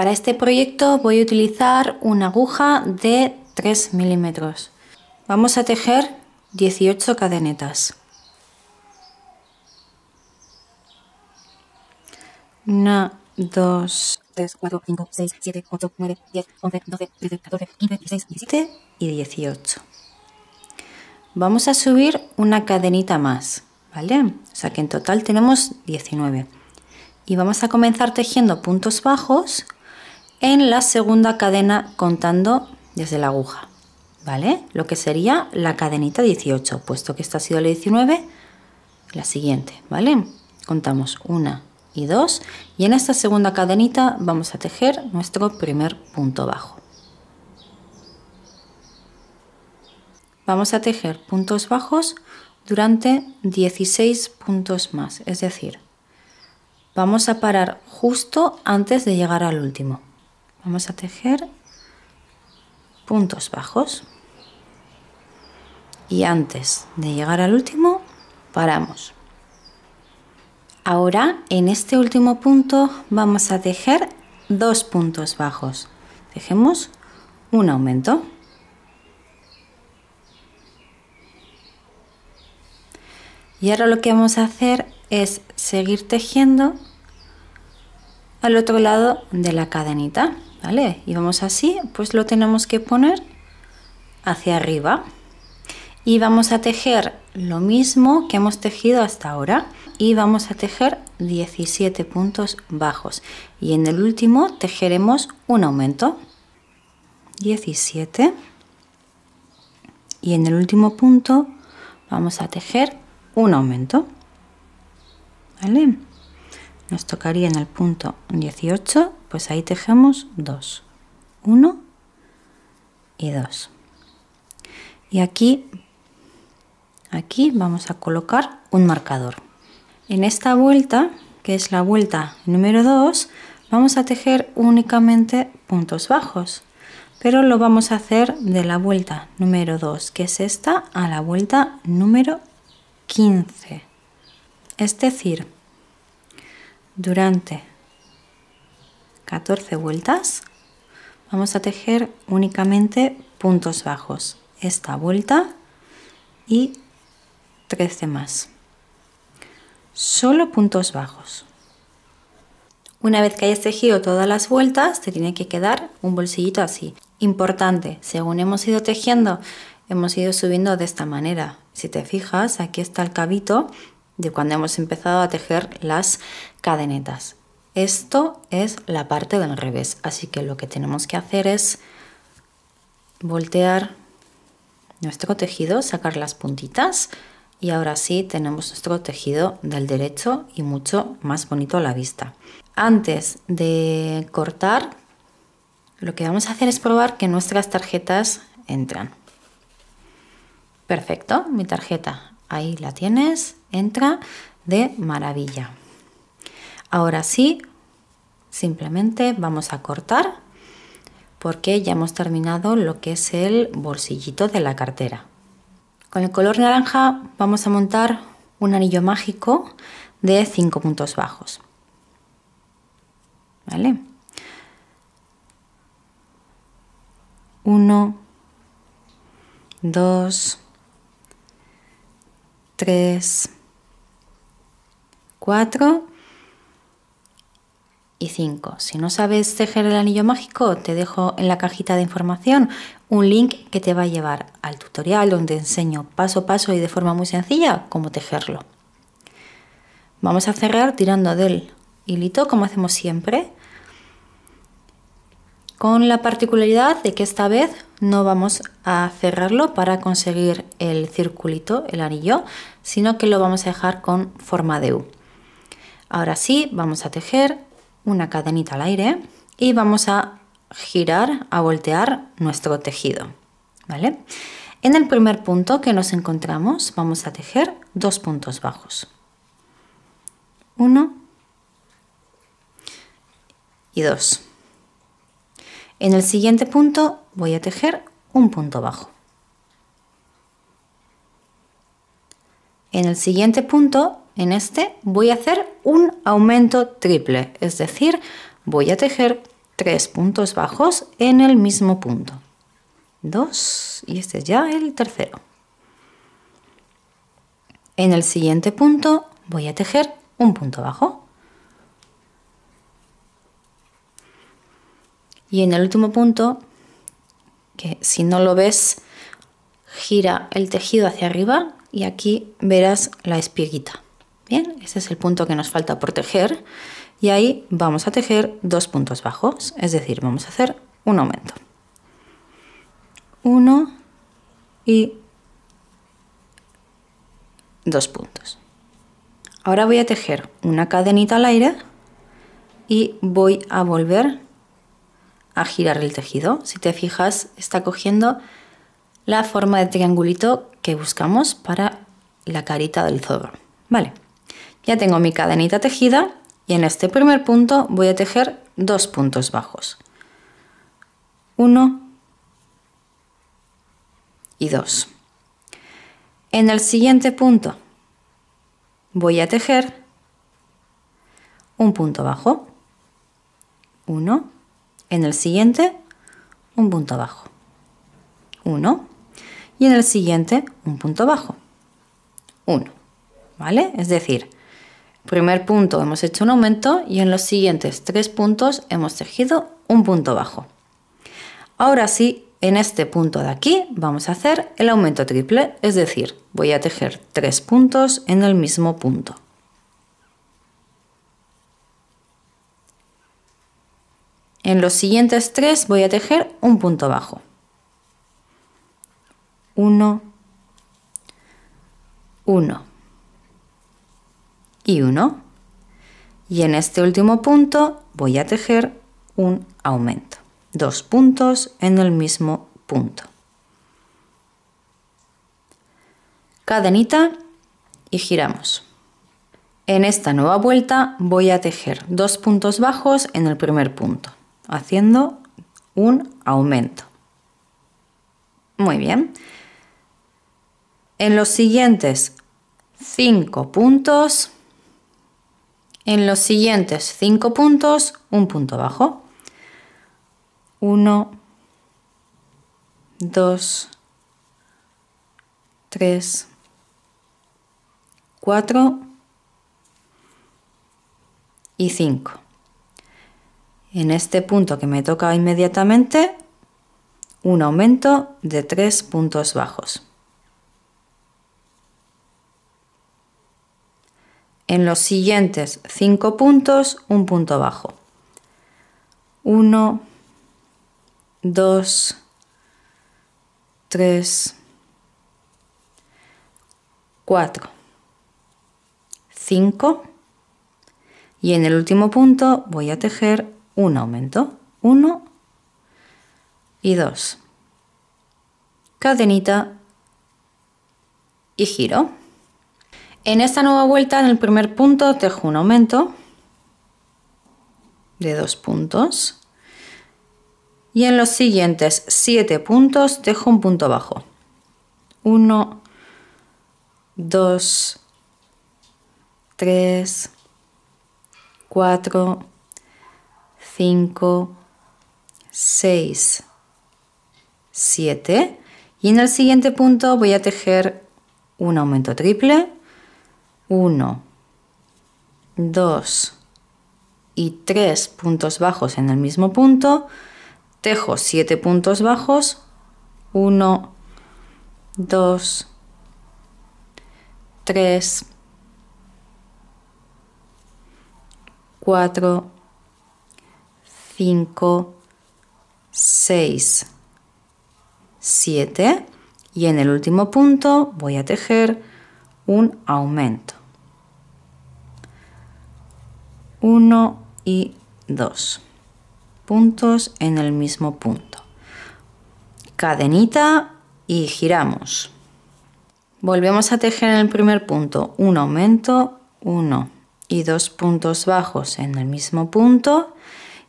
Para este proyecto voy a utilizar una aguja de 3 milímetros. Vamos a tejer 18 cadenetas. 1, 2, 3, 4, 5, 6, 7, 8, 9, 10, 11, 12, 13, 14, 15, 16, 17 y 18. Vamos a subir una cadenita más, ¿vale? O sea que en total tenemos 19. Y vamos a comenzar tejiendo puntos bajos en la segunda cadena contando desde la aguja, ¿vale? Lo que sería la cadenita 18, puesto que esta ha sido la 19, la siguiente, ¿vale? Contamos una y dos y en esta segunda cadenita vamos a tejer nuestro primer punto bajo. Vamos a tejer puntos bajos durante 16 puntos más, es decir, vamos a parar justo antes de llegar al último. Vamos a tejer puntos bajos y antes de llegar al último paramos. Ahora en este último punto vamos a tejer dos puntos bajos. dejemos un aumento. Y ahora lo que vamos a hacer es seguir tejiendo al otro lado de la cadenita. ¿vale? Y vamos así, pues lo tenemos que poner hacia arriba. Y vamos a tejer lo mismo que hemos tejido hasta ahora y vamos a tejer 17 puntos bajos. Y en el último tejeremos un aumento. 17 y en el último punto vamos a tejer un aumento. Nos tocaría en el punto 18 pues ahí tejemos dos 1 y 2 y aquí aquí vamos a colocar un marcador en esta vuelta que es la vuelta número 2 vamos a tejer únicamente puntos bajos pero lo vamos a hacer de la vuelta número 2 que es esta a la vuelta número 15 es decir durante 14 vueltas vamos a tejer únicamente puntos bajos esta vuelta y 13 más solo puntos bajos una vez que hayas tejido todas las vueltas te tiene que quedar un bolsillito así importante según hemos ido tejiendo hemos ido subiendo de esta manera si te fijas aquí está el cabito de cuando hemos empezado a tejer las cadenetas esto es la parte del revés, así que lo que tenemos que hacer es voltear nuestro tejido, sacar las puntitas y ahora sí tenemos nuestro tejido del derecho y mucho más bonito a la vista. Antes de cortar, lo que vamos a hacer es probar que nuestras tarjetas entran. Perfecto, mi tarjeta, ahí la tienes, entra de maravilla. Ahora sí, Simplemente vamos a cortar porque ya hemos terminado lo que es el bolsillito de la cartera. Con el color naranja vamos a montar un anillo mágico de 5 puntos bajos. ¿Vale? 1, 2, 3, 4 y 5. Si no sabes tejer el anillo mágico, te dejo en la cajita de información un link que te va a llevar al tutorial donde enseño paso a paso y de forma muy sencilla cómo tejerlo. Vamos a cerrar tirando del hilito como hacemos siempre, con la particularidad de que esta vez no vamos a cerrarlo para conseguir el circulito, el anillo, sino que lo vamos a dejar con forma de U. Ahora sí, vamos a tejer una cadenita al aire y vamos a girar, a voltear nuestro tejido. ¿Vale? En el primer punto que nos encontramos vamos a tejer dos puntos bajos. Uno y dos. En el siguiente punto voy a tejer un punto bajo. En el siguiente punto en este voy a hacer un aumento triple, es decir, voy a tejer tres puntos bajos en el mismo punto. Dos y este es ya el tercero. En el siguiente punto voy a tejer un punto bajo. Y en el último punto, que si no lo ves, gira el tejido hacia arriba y aquí verás la espiguita. Bien, ese es el punto que nos falta por tejer y ahí vamos a tejer dos puntos bajos, es decir, vamos a hacer un aumento. Uno y dos puntos. Ahora voy a tejer una cadenita al aire y voy a volver a girar el tejido. Si te fijas, está cogiendo la forma de triangulito que buscamos para la carita del zorro. Vale. Ya tengo mi cadenita tejida y en este primer punto voy a tejer dos puntos bajos. uno y dos. En el siguiente punto voy a tejer un punto bajo, uno. en el siguiente un punto bajo, uno. y en el siguiente un punto bajo, uno. ¿vale? Es decir, Primer punto hemos hecho un aumento y en los siguientes tres puntos hemos tejido un punto bajo. Ahora sí, en este punto de aquí vamos a hacer el aumento triple, es decir, voy a tejer tres puntos en el mismo punto. En los siguientes tres voy a tejer un punto bajo. 1, 1 y Y en este último punto voy a tejer un aumento. Dos puntos en el mismo punto. Cadenita y giramos. En esta nueva vuelta voy a tejer dos puntos bajos en el primer punto, haciendo un aumento. Muy bien. En los siguientes cinco puntos en los siguientes 5 puntos un punto bajo. 1, 2, 3, 4 y 5. En este punto que me toca inmediatamente, un aumento de 3 puntos bajos. en los siguientes 5 puntos un punto bajo. 1, 2, 3, 4, 5 y en el último punto voy a tejer un aumento. 1 y 2. Cadenita y giro. En esta nueva vuelta, en el primer punto, tejo un aumento de dos puntos y en los siguientes siete puntos dejo un punto bajo. 1, 2, 3, 4, 5, 6, 7 y en el siguiente punto voy a tejer un aumento triple 1, 2 y 3 puntos bajos en el mismo punto, tejo 7 puntos bajos, 1, 2, 3, 4, 5, 6, 7 y en el último punto voy a tejer un aumento. 1 y 2 puntos en el mismo punto cadenita y giramos volvemos a tejer en el primer punto un aumento 1 y dos puntos bajos en el mismo punto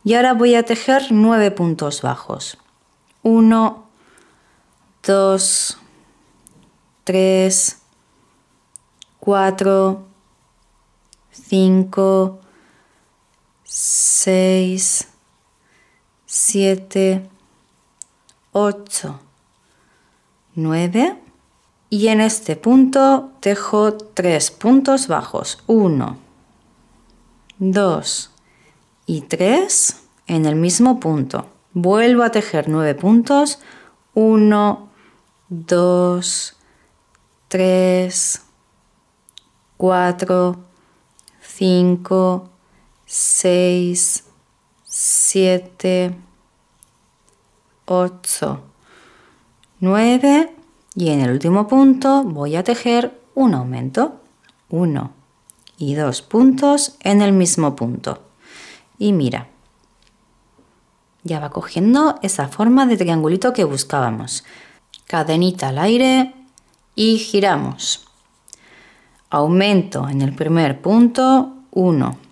y ahora voy a tejer 9 puntos bajos 1 2 3 4 5 6, 7, 8, 9. Y en este punto tejo 3 puntos bajos. 1, 2 y 3 en el mismo punto. Vuelvo a tejer 9 puntos. 1, 2, 3, 4, 5, 6. 6, 7, 8, 9. Y en el último punto voy a tejer un aumento. 1. Y 2 puntos en el mismo punto. Y mira. Ya va cogiendo esa forma de triangulito que buscábamos. Cadenita al aire y giramos. Aumento en el primer punto. 1.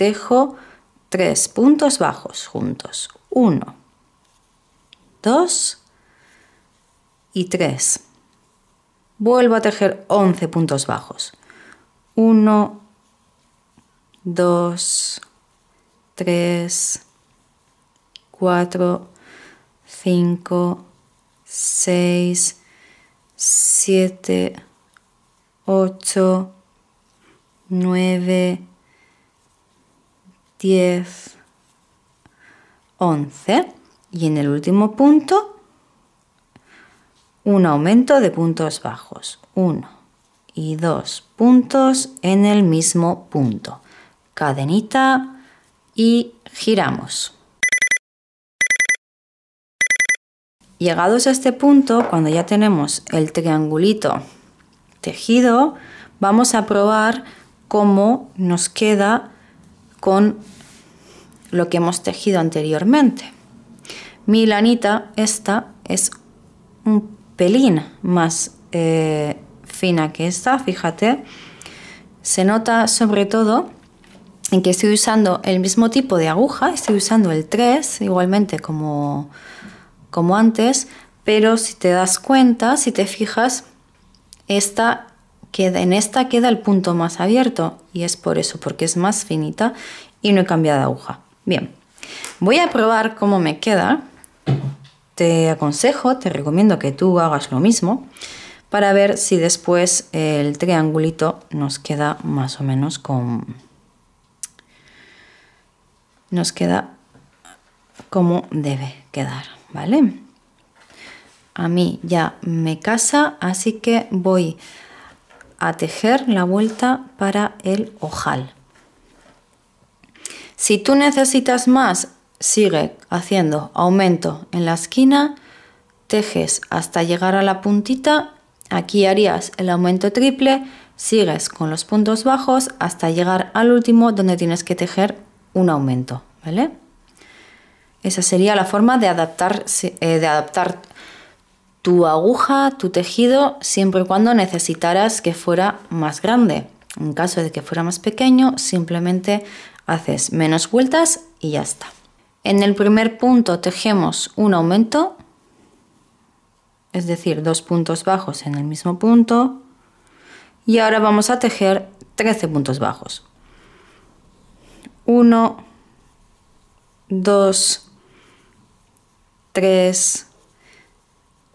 tejo tres puntos bajos juntos. 1 2 y 3 Vuelvo a tejer 11 puntos bajos. 1, 2, 3, 4, 5, 6, 7, 8, 9, 10, 11 y en el último punto un aumento de puntos bajos, 1 y 2 puntos en el mismo punto, cadenita y giramos. Llegados a este punto, cuando ya tenemos el triangulito tejido, vamos a probar cómo nos queda con lo que hemos tejido anteriormente. Mi lanita esta es un pelín más eh, fina que esta, fíjate. Se nota sobre todo en que estoy usando el mismo tipo de aguja, estoy usando el 3 igualmente como, como antes, pero si te das cuenta, si te fijas, esta en esta queda el punto más abierto y es por eso, porque es más finita y no he cambiado aguja. Bien, voy a probar cómo me queda. Te aconsejo, te recomiendo que tú hagas lo mismo para ver si después el triangulito nos queda más o menos con... Nos queda como debe quedar, ¿vale? A mí ya me casa, así que voy a tejer la vuelta para el ojal. Si tú necesitas más, sigue haciendo aumento en la esquina, tejes hasta llegar a la puntita, aquí harías el aumento triple, sigues con los puntos bajos hasta llegar al último donde tienes que tejer un aumento, Esa sería la forma de adaptar, eh, de adaptar tu aguja, tu tejido, siempre y cuando necesitaras que fuera más grande. En caso de que fuera más pequeño, simplemente haces menos vueltas y ya está. En el primer punto tejemos un aumento, es decir, dos puntos bajos en el mismo punto. Y ahora vamos a tejer 13 puntos bajos. 1, 2, 3,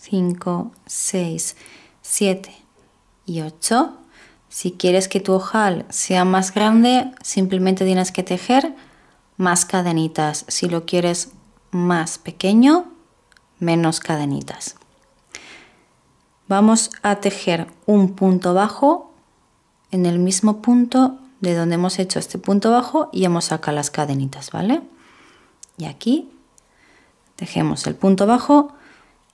5, 6, 7 y 8. Si quieres que tu ojal sea más grande, simplemente tienes que tejer más cadenitas. Si lo quieres más pequeño, menos cadenitas. Vamos a tejer un punto bajo en el mismo punto de donde hemos hecho este punto bajo y hemos sacado las cadenitas, ¿vale? Y aquí tejemos el punto bajo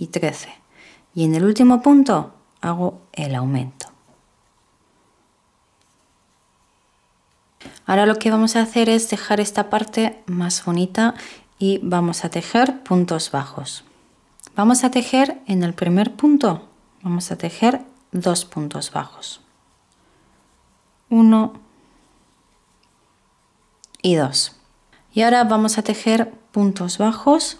y 13. Y en el último punto hago el aumento. Ahora lo que vamos a hacer es dejar esta parte más bonita y vamos a tejer puntos bajos. Vamos a tejer en el primer punto, vamos a tejer dos puntos bajos. Uno y dos. Y ahora vamos a tejer puntos bajos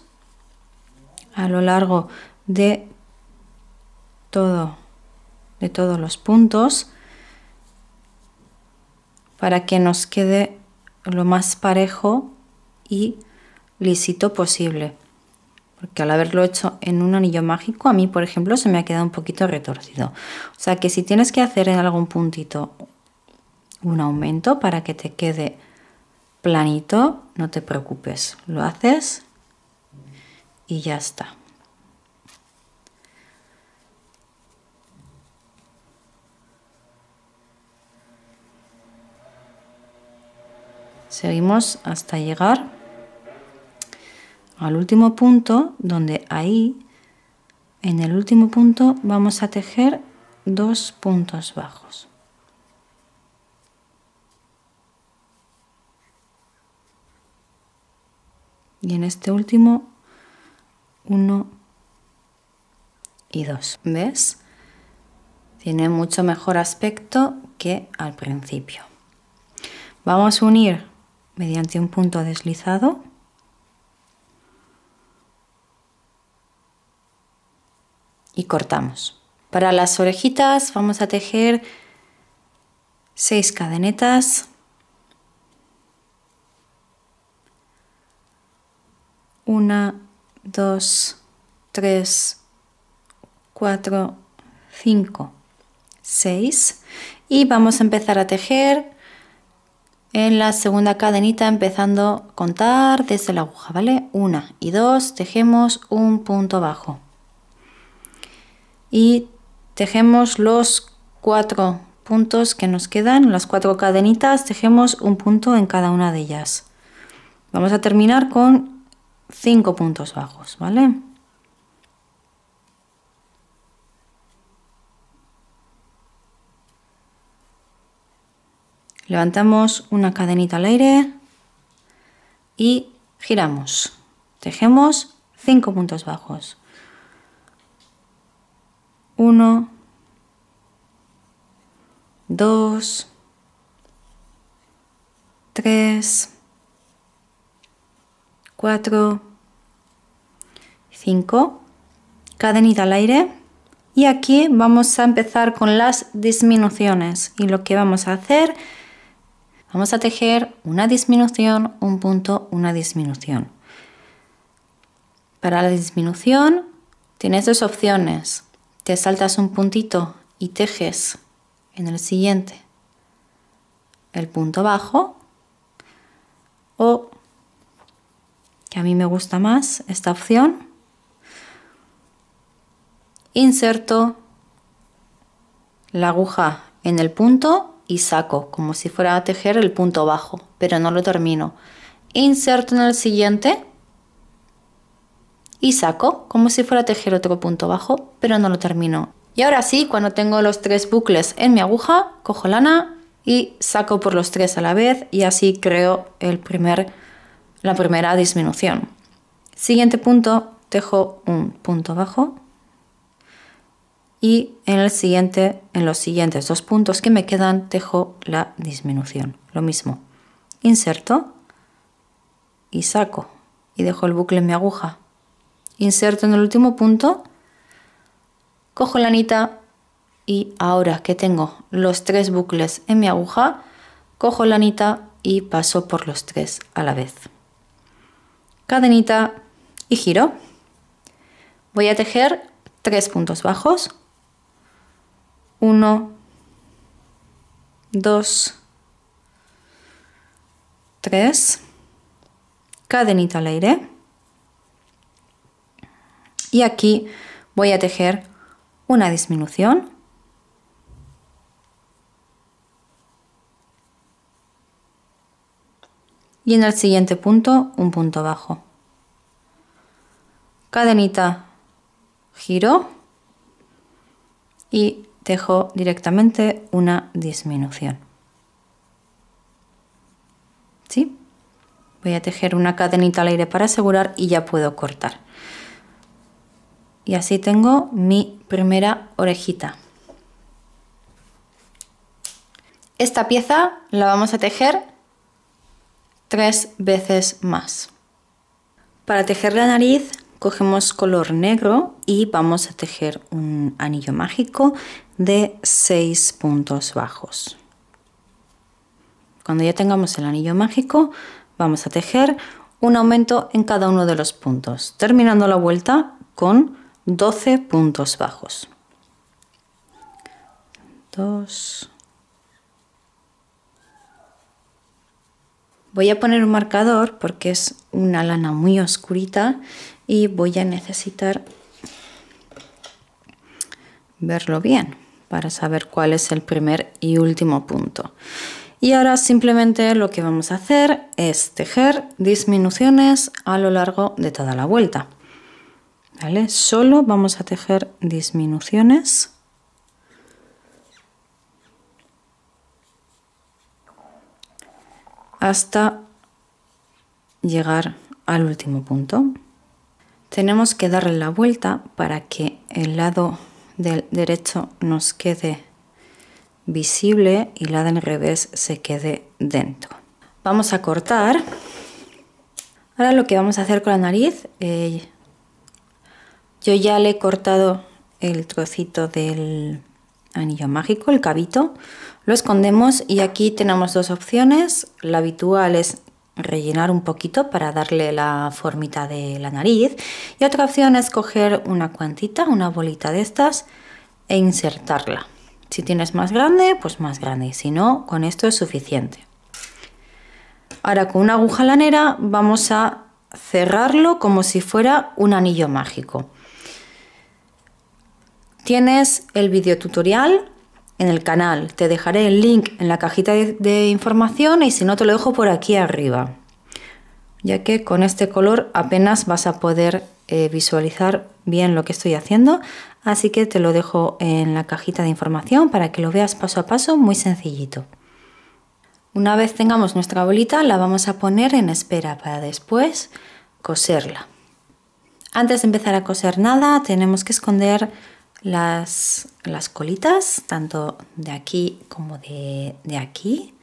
a lo largo de todo de todos los puntos para que nos quede lo más parejo y lisito posible porque al haberlo hecho en un anillo mágico a mí por ejemplo se me ha quedado un poquito retorcido o sea que si tienes que hacer en algún puntito un aumento para que te quede planito no te preocupes lo haces y ya está seguimos hasta llegar al último punto donde ahí en el último punto vamos a tejer dos puntos bajos y en este último uno y dos. ves tiene mucho mejor aspecto que al principio vamos a unir mediante un punto deslizado y cortamos. Para las orejitas vamos a tejer seis cadenetas, una, dos, tres, cuatro, cinco, seis y vamos a empezar a tejer en la segunda cadenita empezando a contar desde la aguja, ¿vale? Una y dos, tejemos un punto bajo y tejemos los cuatro puntos que nos quedan, las cuatro cadenitas, tejemos un punto en cada una de ellas. Vamos a terminar con cinco puntos bajos, ¿vale? levantamos una cadenita al aire y giramos. Tejemos 5 puntos bajos. 1, 2, 3, 4, 5. Cadenita al aire. Y aquí vamos a empezar con las disminuciones. Y lo que vamos a hacer es Vamos a tejer una disminución, un punto, una disminución. Para la disminución tienes dos opciones. Te saltas un puntito y tejes en el siguiente el punto bajo o que a mí me gusta más esta opción inserto la aguja en el punto y saco, como si fuera a tejer el punto bajo, pero no lo termino. Inserto en el siguiente y saco, como si fuera a tejer otro punto bajo, pero no lo termino. Y ahora sí, cuando tengo los tres bucles en mi aguja, cojo lana y saco por los tres a la vez y así creo el primer, la primera disminución. Siguiente punto, tejo un punto bajo y en, los siguientes dos puntos que me quedan dejo la disminución. Lo mismo, inserto y saco y dejo el bucle en mi aguja. Inserto en el último punto, cojo la anita y ahora que tengo los tres bucles en mi aguja, cojo la anita y paso por los tres a la vez. Cadenita y giro. Voy a tejer tres puntos bajos 1, 2, 3, cadenita al aire. Y aquí voy a tejer una disminución. Y en el siguiente punto, un punto bajo. Cadenita, giro y tejo directamente una disminución. ¿Sí? Voy a tejer una cadenita al aire para asegurar y ya puedo cortar. Y así tengo mi primera orejita. Esta pieza la vamos a tejer tres veces más. Para tejer la nariz cogemos color negro y vamos a tejer un anillo mágico de 6 puntos bajos. Cuando ya tengamos el anillo mágico, vamos a tejer un aumento en cada uno de los puntos, terminando la vuelta con 12 puntos bajos. 2 Voy a poner un marcador porque es una lana muy oscurita y voy a necesitar verlo bien para saber cuál es el primer y último punto. Y ahora simplemente lo que vamos a hacer es tejer disminuciones a lo largo de toda la vuelta. ¿Vale? Solo vamos a tejer disminuciones. hasta llegar al último punto tenemos que darle la vuelta para que el lado del derecho nos quede visible y la del revés se quede dentro. Vamos a cortar. Ahora lo que vamos a hacer con la nariz, eh, yo ya le he cortado el trocito del anillo mágico, el cabito, lo escondemos y aquí tenemos dos opciones. La habitual es rellenar un poquito para darle la formita de la nariz y otra opción es coger una cuantita, una bolita de estas e insertarla. Si tienes más grande, pues más grande y si no, con esto es suficiente. Ahora con una aguja lanera vamos a cerrarlo como si fuera un anillo mágico. Tienes el video tutorial en el canal. Te dejaré el link en la cajita de, información y si no te lo dejo por aquí arriba, ya que con este color apenas vas a poder eh, visualizar bien lo que estoy haciendo, así que te lo dejo en la cajita de información para que lo veas paso a paso muy sencillito. Una vez tengamos nuestra bolita la vamos a poner en espera para después coserla. Antes de empezar a coser nada tenemos que esconder las, las colitas, tanto de aquí como de, de aquí.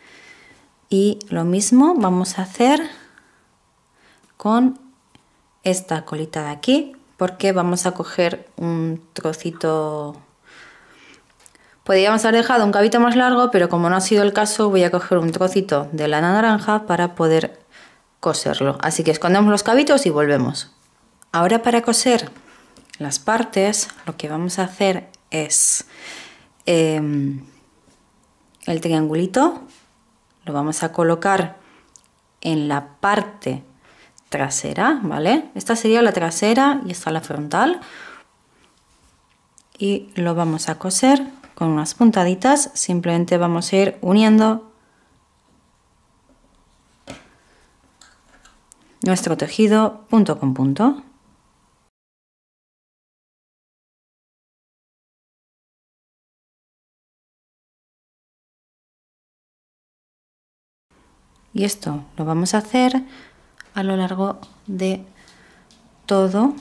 Y lo mismo vamos a hacer con esta colita de aquí, porque vamos a coger un trocito... Podríamos haber dejado un cabito más largo, pero como no ha sido el caso, voy a coger un trocito de lana naranja para poder coserlo. Así que escondemos los cabitos y volvemos. Ahora para coser las partes, lo que vamos a hacer es em, el triangulito, lo vamos a colocar en la parte trasera, ¿vale? Esta sería la trasera y esta la frontal. Y lo vamos a coser con unas puntaditas, simplemente vamos a ir uniendo nuestro tejido punto con punto. Y esto lo vamos a hacer a lo largo de todo,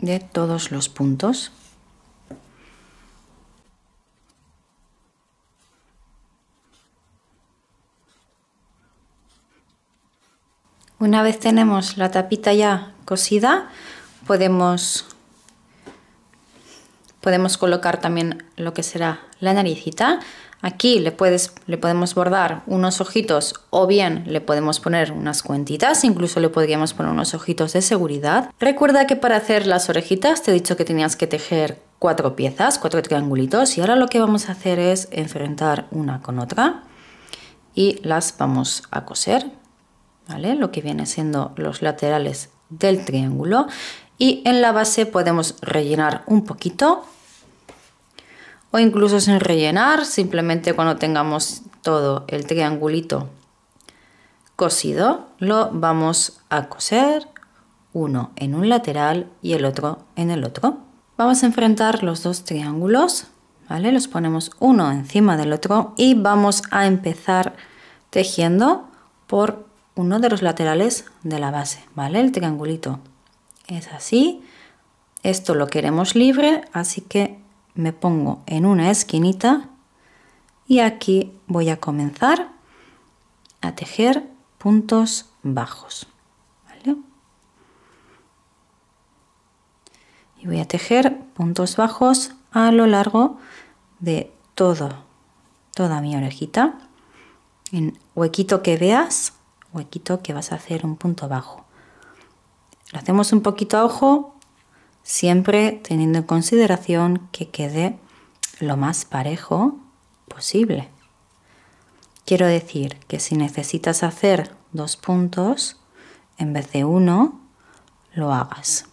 de todos los puntos. Una vez tenemos la tapita ya cosida, podemos, podemos colocar también lo que será la naricita. Aquí le, puedes, le podemos bordar unos ojitos o bien le podemos poner unas cuentitas, incluso le podríamos poner unos ojitos de seguridad. Recuerda que para hacer las orejitas te he dicho que tenías que tejer cuatro piezas, cuatro triangulitos y ahora lo que vamos a hacer es enfrentar una con otra y las vamos a coser, ¿vale? Lo que viene siendo los laterales del triángulo y en la base podemos rellenar un poquito o incluso sin rellenar, simplemente cuando tengamos todo el triangulito cosido, lo vamos a coser uno en un lateral y el otro en el otro. Vamos a enfrentar los dos triángulos, ¿vale? Los ponemos uno encima del otro y vamos a empezar tejiendo por uno de los laterales de la base, ¿vale? El triangulito es así, esto lo queremos libre, así que me pongo en una esquinita y aquí voy a comenzar a tejer puntos bajos. Y voy a tejer puntos bajos a lo largo de todo, toda mi orejita. En huequito que veas, huequito que vas a hacer un punto bajo. Lo hacemos un poquito a ojo siempre teniendo en consideración que quede lo más parejo posible. Quiero decir que si necesitas hacer dos puntos en vez de uno, lo hagas.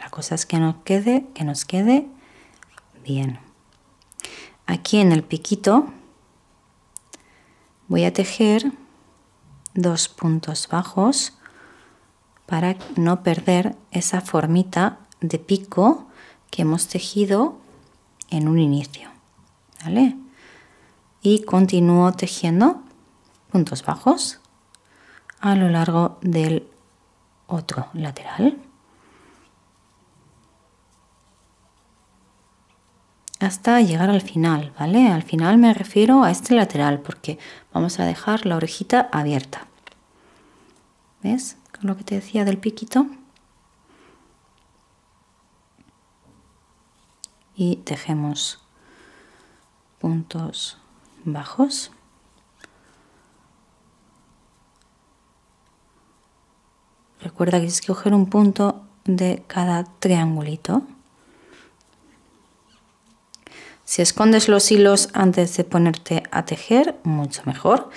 La cosa es que nos quede, que nos quede bien. Aquí en el piquito voy a tejer dos puntos bajos para no perder esa formita de pico que hemos tejido en un inicio. ¿Vale? Y continúo tejiendo puntos bajos a lo largo del otro lateral. hasta llegar al final, ¿vale? Al final me refiero a este lateral porque vamos a dejar la orejita abierta. ¿Ves? con lo que te decía del piquito y tejemos puntos bajos recuerda que es coger un punto de cada triangulito si escondes los hilos antes de ponerte a tejer, mucho mejor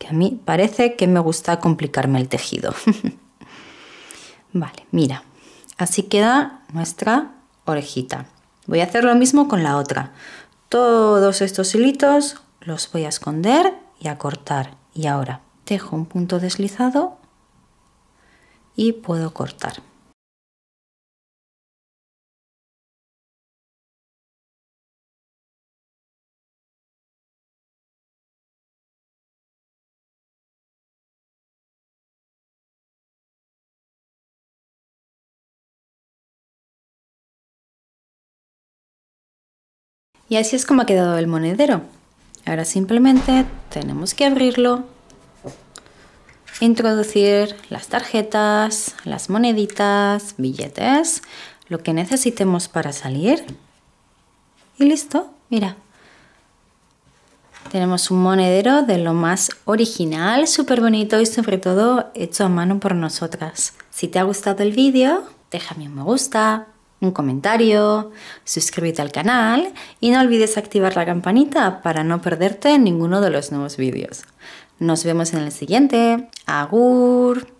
que a mí parece que me gusta complicarme el tejido. vale, mira, así queda nuestra orejita. Voy a hacer lo mismo con la otra. Todos estos hilitos los voy a esconder y a cortar. Y ahora dejo un punto deslizado y puedo cortar. Y así es como ha quedado el monedero. Ahora simplemente tenemos que abrirlo, introducir las tarjetas, las moneditas, billetes, lo que necesitemos para salir. Y listo, mira. Tenemos un monedero de lo más original, súper bonito y sobre todo hecho a mano por nosotras. Si te ha gustado el vídeo, déjame un me gusta, un comentario, suscríbete al canal y no olvides activar la campanita para no perderte ninguno de los nuevos vídeos. Nos vemos en el siguiente. Agur.